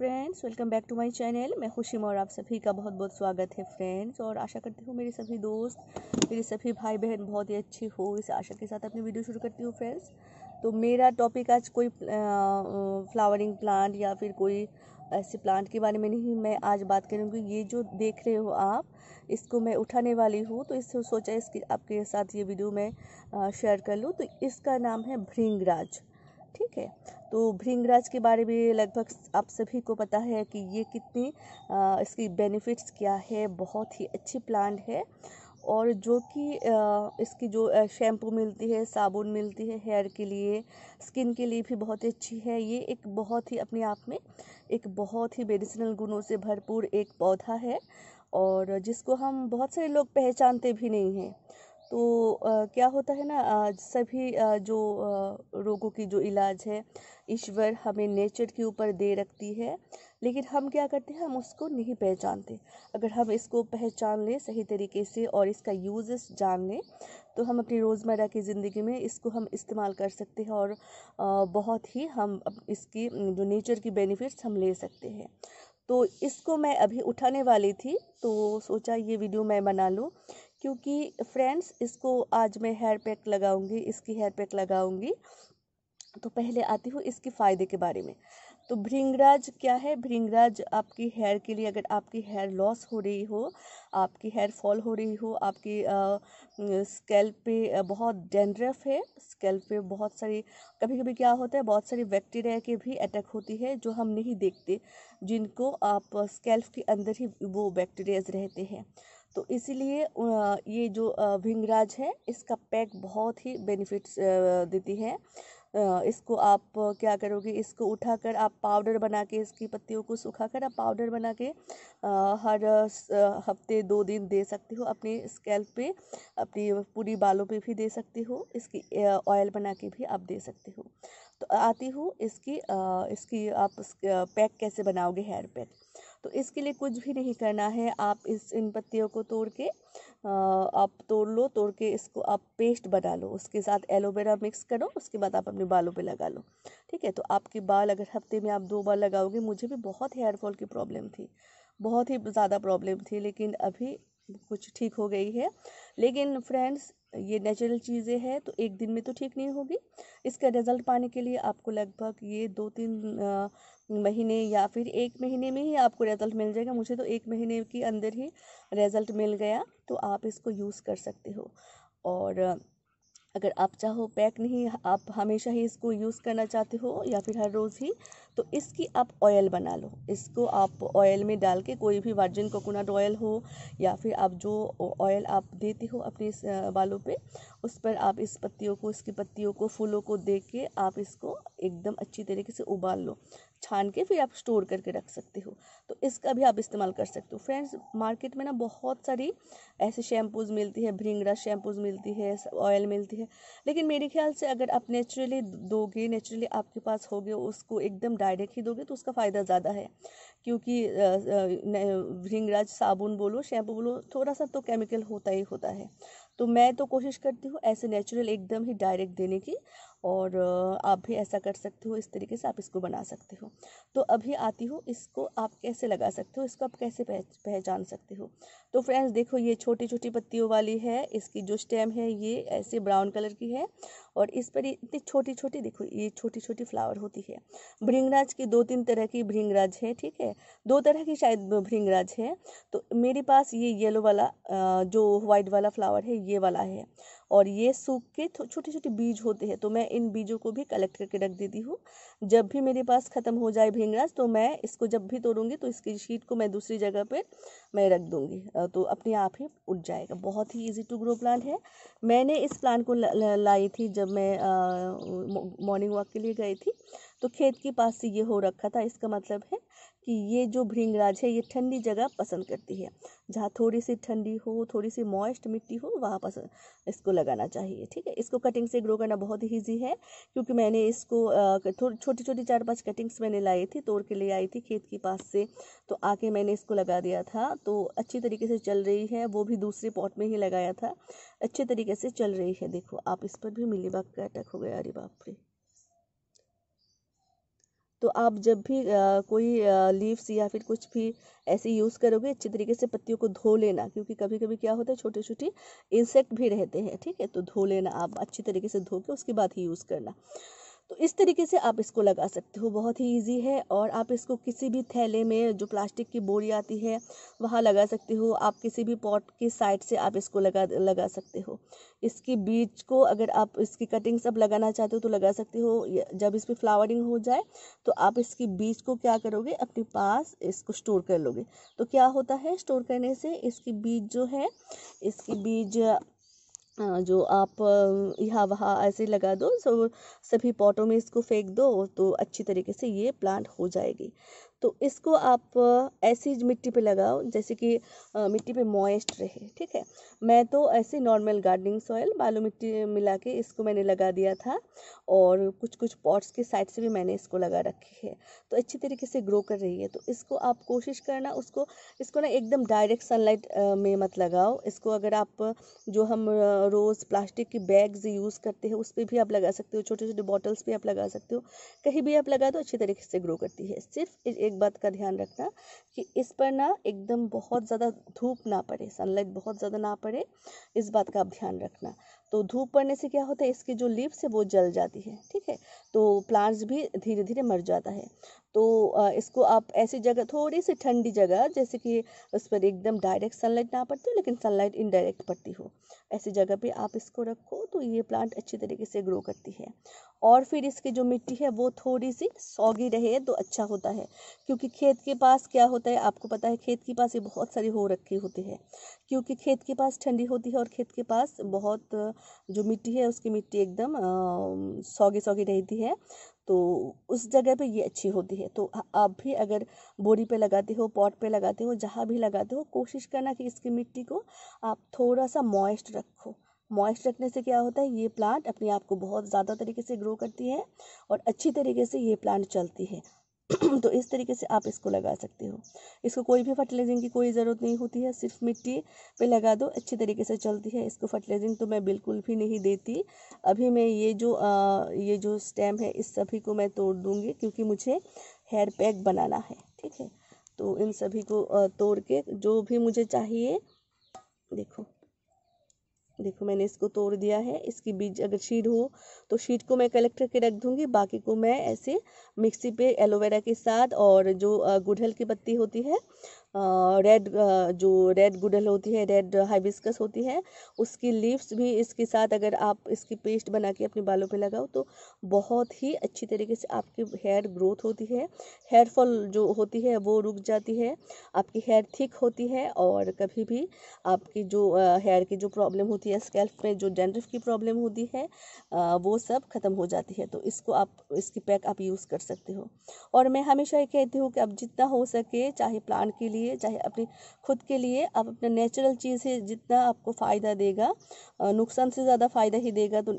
Friends welcome back to my channel मैं खुशी और आप सभी का बहुत बहुत स्वागत है फ्रेंड्स और आशा करती हूँ मेरे सभी दोस्त मेरे सभी भाई बहन बहुत ही अच्छी हो इस आशा के साथ अपनी वीडियो शुरू करती हूँ फ्रेंड्स तो मेरा टॉपिक आज कोई फ्लावरिंग प्लांट या फिर कोई ऐसे प्लांट के बारे में नहीं मैं आज बात करूँगी ये जो देख रहे हो आप इसको मैं उठाने वाली हूँ तो इससे सोचा इसकी आपके साथ ये वीडियो मैं शेयर कर लूँ तो इसका नाम है भृंगराज ठीक है तो भृंगराज के बारे में लगभग आप सभी को पता है कि ये कितनी आ, इसकी बेनिफिट्स क्या है बहुत ही अच्छी प्लांट है और जो कि इसकी जो शैम्पू मिलती है साबुन मिलती है हेयर के लिए स्किन के लिए भी बहुत अच्छी है ये एक बहुत ही अपने आप में एक बहुत ही मेडिसिनल गुणों से भरपूर एक पौधा है और जिसको हम बहुत सारे लोग पहचानते भी नहीं हैं तो क्या होता है ना सभी जो रोगों की जो इलाज है ईश्वर हमें नेचर के ऊपर दे रखती है लेकिन हम क्या करते हैं हम उसको नहीं पहचानते अगर हम इसको पहचान लें सही तरीके से और इसका यूज़ जान लें तो हम अपनी रोज़मर्रा की ज़िंदगी में इसको हम इस्तेमाल कर सकते हैं और बहुत ही हम इसकी जो नेचर की बेनिफिट्स हम ले सकते हैं तो इसको मैं अभी उठाने वाली थी तो सोचा ये वीडियो मैं बना लूँ क्योंकि फ्रेंड्स इसको आज मैं हेयर पैक लगाऊंगी इसकी हेयर पैक लगाऊंगी तो पहले आती हूँ इसके फ़ायदे के बारे में तो भृंगराज क्या है भृंगराज आपकी हेयर के लिए अगर आपकी हेयर लॉस हो रही हो आपकी हेयर फॉल हो रही हो आपकी स्कैल्प पे बहुत डेंड्रफ है स्कैल्प पे बहुत सारी कभी कभी क्या होता है बहुत सारी बैक्टीरिया के भी अटैक होती है जो हम नहीं देखते जिनको आप स्कैल्प के अंदर ही वो बैक्टीरियाज रहते हैं तो इसीलिए ये जो भिंगराज है इसका पैक बहुत ही बेनिफिट्स देती है इसको आप क्या करोगे इसको उठाकर आप पाउडर बना के इसकी पत्तियों को सुखाकर आप पाउडर बना के हर हफ्ते दो दिन दे सकते हो अपने स्कैल्प पे अपनी पूरी बालों पे भी दे सकते हो इसकी ऑयल बना के भी आप दे सकते हो तो आती हूँ इसकी इसकी आप पैक कैसे बनाओगे हेयर पैक तो इसके लिए कुछ भी नहीं करना है आप इस इन पत्तियों को तोड़ के आप तोड़ लो तोड़ के इसको आप पेस्ट बना लो उसके साथ एलोवेरा मिक्स करो उसके बाद आप अपने बालों पे लगा लो ठीक है तो आपके बाल अगर हफ्ते में आप दो बार लगाओगे मुझे भी बहुत हेयरफॉल की प्रॉब्लम थी बहुत ही ज़्यादा प्रॉब्लम थी लेकिन अभी कुछ ठीक हो गई है लेकिन फ्रेंड्स ये नेचुरल चीज़ें हैं तो एक दिन में तो ठीक नहीं होगी इसका रिज़ल्ट पाने के लिए आपको लगभग ये दो तीन महीने या फिर एक महीने में ही आपको रिज़ल्ट मिल जाएगा मुझे तो एक महीने के अंदर ही रिज़ल्ट मिल गया तो आप इसको यूज़ कर सकते हो और अगर आप चाहो पैक नहीं आप हमेशा ही इसको यूज़ करना चाहते हो या फिर हर रोज़ ही तो इसकी आप ऑयल बना लो इसको आप ऑयल में डाल के कोई भी वर्जिन कोकोनट ऑयल हो या फिर आप जो ऑयल आप देते हो अपने बालों पे उस पर आप इस पत्तियों को इसकी पत्तियों को फूलों को दे के आप इसको एकदम अच्छी तरीके से उबाल लो छान के फिर आप स्टोर करके रख सकते हो तो इसका भी आप इस्तेमाल कर सकते हो फ्रेंड्स मार्केट में ना बहुत सारी ऐसे शैम्पूज़ मिलती है भ्रिंगरा शैम्पूज़ मिलती है ऑयल मिलती है है लेकिन मेरे ख्याल से अगर आप नेचुरली दोगे नेचुरली आपके पास हो गए उसको एकदम डायरेक्ट ही दोगे तो उसका फ़ायदा ज़्यादा है क्योंकि हिंगराज साबुन बोलो शैम्पू बोलो थोड़ा सा तो केमिकल होता ही होता है तो मैं तो कोशिश करती हूँ ऐसे नेचुरल एकदम ही डायरेक्ट देने की और आप भी ऐसा कर सकते हो इस तरीके से आप इसको बना सकते हो तो अभी आती हो इसको आप कैसे लगा सकते हो इसको आप कैसे पहचान सकते हो तो फ्रेंड्स देखो ये छोटी छोटी पत्तियों वाली है इसकी जो स्टेम है ये ऐसे ब्राउन कलर की है और इस पर इतनी छोटी छोटी देखो ये छोटी छोटी फ्लावर होती है भृंगराज की दो तीन तरह की भृंगराज है ठीक है दो तरह की शायद भृंगराज है तो मेरे पास ये येलो वाला जो वाइट वाला फ्लावर है ये वाला है और ये सूख के छोटे छोटे बीज होते हैं तो मैं इन बीजों को भी कलेक्ट करके रख देती हूँ जब भी मेरे पास ख़त्म हो जाए भींगराज तो मैं इसको जब भी तोड़ूंगी तो इसकी शीट को मैं दूसरी जगह पर मैं रख दूँगी तो अपने आप ही उठ जाएगा बहुत ही ईजी टू ग्रो प्लांट है मैंने इस प्लांट को लाई थी जब मैं मॉर्निंग वॉक के लिए गई थी तो खेत के पास से ये हो रखा था इसका मतलब है कि ये जो भृंगराज है ये ठंडी जगह पसंद करती है जहाँ थोड़ी सी ठंडी हो थोड़ी सी मॉइस्ट मिट्टी हो वहाँ पसंद इसको लगाना चाहिए ठीक है इसको कटिंग से ग्रो करना बहुत ईजी है क्योंकि मैंने इसको छोटी छोटी चार पाँच कटिंग्स मैंने लाई थी तोड़ के ले आई थी खेत के पास से तो आके मैंने इसको लगा दिया था तो अच्छी तरीके से चल रही है वो भी दूसरे पॉट में ही लगाया था अच्छे तरीके से चल रही है देखो आप इस पर भी मिली बाग का अटैक हो गया अरे बाप रे तो आप जब भी कोई लीव्स या फिर कुछ भी ऐसे यूज़ करोगे अच्छे तरीके से पत्तियों को धो लेना क्योंकि कभी कभी क्या होता है छोटे छोटे इंसेक्ट भी रहते हैं ठीक है तो धो लेना आप अच्छी तरीके से धो के उसके बाद ही यूज़ करना तो इस तरीके से आप इसको लगा सकते हो बहुत ही इजी है और आप इसको किसी भी थैले में जो प्लास्टिक की बोरी आती है वहाँ लगा सकते हो आप किसी भी पॉट की साइड से आप इसको लगा लगा सकते हो इसकी बीज को अगर आप इसकी कटिंग्स अब लगाना चाहते हो तो लगा सकते हो जब इस पर फ्लावरिंग हो जाए तो आप इसकी बीज को क्या करोगे अपने पास इसको स्टोर कर लोगे तो क्या होता है स्टोर करने से इसकी बीज जो है इसकी बीज जो आप यहाँ वहाँ ऐसे लगा दो सो सभी पॉटों में इसको फेंक दो तो अच्छी तरीके से ये प्लांट हो जाएगी तो इसको आप ऐसी मिट्टी पे लगाओ जैसे कि मिट्टी पे मॉइस्ट रहे ठीक है मैं तो ऐसे नॉर्मल गार्डनिंग सॉयल बालू मिट्टी मिला के इसको मैंने लगा दिया था और कुछ कुछ पॉट्स के साइड से भी मैंने इसको लगा रखी है तो अच्छी तरीके से ग्रो कर रही है तो इसको आप कोशिश करना उसको इसको ना एकदम डायरेक्ट सनलाइट में मत लगाओ इसको अगर आप जो हम रोज़ प्लास्टिक की बैग्स यूज़ करते हैं उस पर भी आप लगा सकते हो छोटे छोटे बॉटल्स भी आप लगा सकते हो कहीं भी आप लगा दो अच्छी तरीके से ग्रो करती है सिर्फ एक बात का ध्यान रखना कि इस पर ना एकदम बहुत ज़्यादा धूप ना पड़े सनलाइट बहुत ज़्यादा ना पड़े इस बात का आप ध्यान रखना तो धूप पड़ने से क्या होता है इसकी जो लीव्स है वो जल जाती है ठीक है तो प्लांट्स भी धीरे धीरे मर जाता है तो इसको आप ऐसी जगह थोड़ी सी ठंडी जगह जैसे कि उस पर एकदम डायरेक्ट सनलाइट ना पड़ती हो लेकिन सनलाइट इनडायरेक्ट पड़ती हो ऐसी जगह पे आप इसको रखो तो ये प्लांट अच्छी तरीके से ग्रो करती है और फिर इसकी जो मिट्टी है वो थोड़ी सी सौगी रहे तो अच्छा होता है क्योंकि खेत के पास क्या होता है आपको पता है खेत के पास ये बहुत सारी हो रखी होती है क्योंकि खेत के पास ठंडी होती है और खेत के पास बहुत जो मिट्टी है उसकी मिट्टी एकदम सौगी सौगी रहती है तो उस जगह पे ये अच्छी होती है तो आप भी अगर बोरी पे लगाते हो पॉट पे लगाते हो जहाँ भी लगाते हो कोशिश करना कि इसकी मिट्टी को आप थोड़ा सा मॉइस्ट रखो मॉइस्ट रखने से क्या होता है ये प्लांट अपने आप को बहुत ज़्यादा तरीके से ग्रो करती है और अच्छी तरीके से ये प्लांट चलती है तो इस तरीके से आप इसको लगा सकते हो इसको कोई भी फर्टिलाइजिंग की कोई ज़रूरत नहीं होती है सिर्फ मिट्टी पे लगा दो अच्छी तरीके से चलती है इसको फर्टिलाइजिंग तो मैं बिल्कुल भी नहीं देती अभी मैं ये जो आ, ये जो स्टेम है इस सभी को मैं तोड़ दूँगी क्योंकि मुझे हेयर पैक बनाना है ठीक है तो इन सभी को तोड़ के जो भी मुझे चाहिए देखो देखो मैंने इसको तोड़ दिया है इसकी बीज अगर शीट हो तो शीट को मैं कलेक्ट करके रख दूंगी बाकी को मैं ऐसे मिक्सी पे एलोवेरा के साथ और जो गुड़हल की पत्ती होती है रेड जो रेड गुडल होती है रेड हाइबिस्कस होती है उसकी लीव्स भी इसके साथ अगर आप इसकी पेस्ट बना के अपने बालों पे लगाओ तो बहुत ही अच्छी तरीके से आपकी हेयर ग्रोथ होती है हेयर फॉल जो होती है वो रुक जाती है आपकी हेयर थिक होती है और कभी भी आपकी जो हेयर की जो प्रॉब्लम होती है स्कैल्फ में जो डेंड्रफ की प्रॉब्लम होती है वो सब ख़त्म हो जाती है तो इसको आप इसकी पैक आप यूज़ कर सकते हो और मैं हमेशा ये कहती हूँ कि आप जितना हो सके चाहे प्लांट के लिए लिए चाहे अपनी खुद के लिए आप अपना नेचुरल चीज़ से जितना आपको फ़ायदा देगा नुकसान से ज़्यादा फ़ायदा ही देगा तो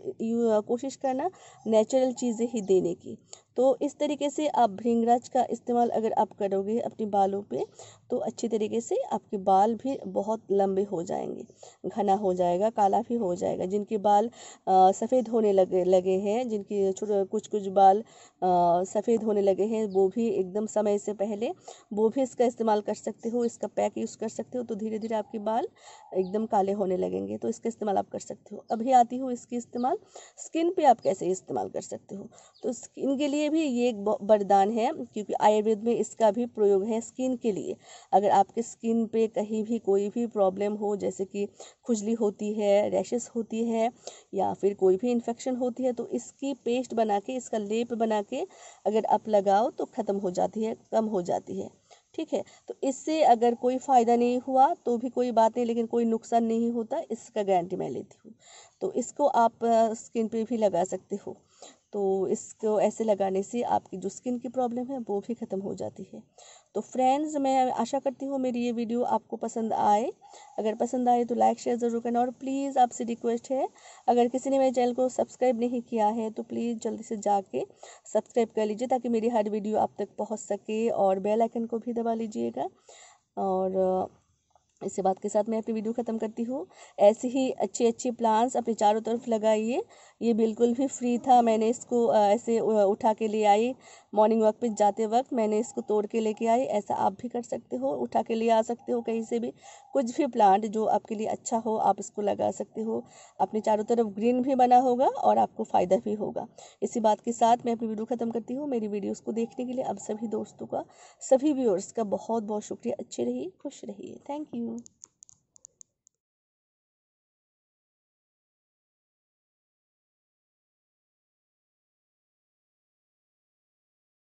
कोशिश करना नेचुरल चीज़ें ही देने की तो इस तरीके से आप भृंगराज का इस्तेमाल अगर आप करोगे अपने बालों पे तो अच्छी तरीके से आपके बाल भी बहुत लंबे हो जाएंगे घना हो जाएगा काला भी हो जाएगा जिनके बाल सफ़ेद होने लगे लगे हैं जिनके कुछ कुछ बाल सफ़ेद होने लगे हैं वो भी एकदम समय से पहले वो भी इसका इस्तेमाल कर सकते हो इसका पैक यूज़ कर सकते हो तो धीरे धीरे आपके बाल एकदम काले होने लगेंगे तो इसका इस्तेमाल आप कर सकते हो अभी आती हो इसकी इस्तेमाल स्किन पर आप कैसे इस्तेमाल कर सकते हो तो स्किन के लिए लिए भी ये एक वरदान है क्योंकि आयुर्वेद में इसका भी प्रयोग है स्किन के लिए अगर आपके स्किन पे कहीं भी कोई भी प्रॉब्लम हो जैसे कि खुजली होती है रैशेस होती है या फिर कोई भी इन्फेक्शन होती है तो इसकी पेस्ट बना के इसका लेप बना के अगर आप लगाओ तो ख़त्म हो जाती है कम हो जाती है ठीक है तो इससे अगर कोई फ़ायदा नहीं हुआ तो भी कोई बात नहीं लेकिन कोई नुकसान नहीं होता इसका गारंटी मैं लेती हूँ तो इसको आप स्किन पे भी लगा सकते हो तो इसको ऐसे लगाने से आपकी जो स्किन की प्रॉब्लम है वो भी ख़त्म हो जाती है तो फ्रेंड्स मैं आशा करती हूँ मेरी ये वीडियो आपको पसंद आए अगर पसंद आए तो लाइक शेयर ज़रूर करना और प्लीज़ आपसे रिक्वेस्ट है अगर किसी ने मेरे चैनल को सब्सक्राइब नहीं किया है तो प्लीज़ जल्दी से जाके सब्सक्राइब कर लीजिए ताकि मेरी हर वीडियो आप तक पहुँच सके और बेल आइकन को भी दबा लीजिएगा और इसी बात के साथ मैं अपनी वीडियो ख़त्म करती हूँ ऐसे ही अच्छे अच्छे प्लांट्स अपने चारों तरफ लगाइए ये बिल्कुल भी फ्री था मैंने इसको ऐसे उठा के ले आई मॉर्निंग वॉक पे जाते वक्त मैंने इसको तोड़ के लेके आई ऐसा आप भी कर सकते हो उठा के ले आ सकते हो कहीं से भी कुछ भी प्लांट जो आपके लिए अच्छा हो आप इसको लगा सकते हो अपने चारों तरफ ग्रीन भी बना होगा और आपको फ़ायदा भी होगा इसी बात के साथ मैं अपनी वीडियो ख़त्म करती हूँ मेरी वीडियोज़ को देखने के लिए अब सभी दोस्तों का सभी व्यूअर्स का बहुत बहुत शुक्रिया अच्छे रहिए खुश रहिए थैंक यू Uhum.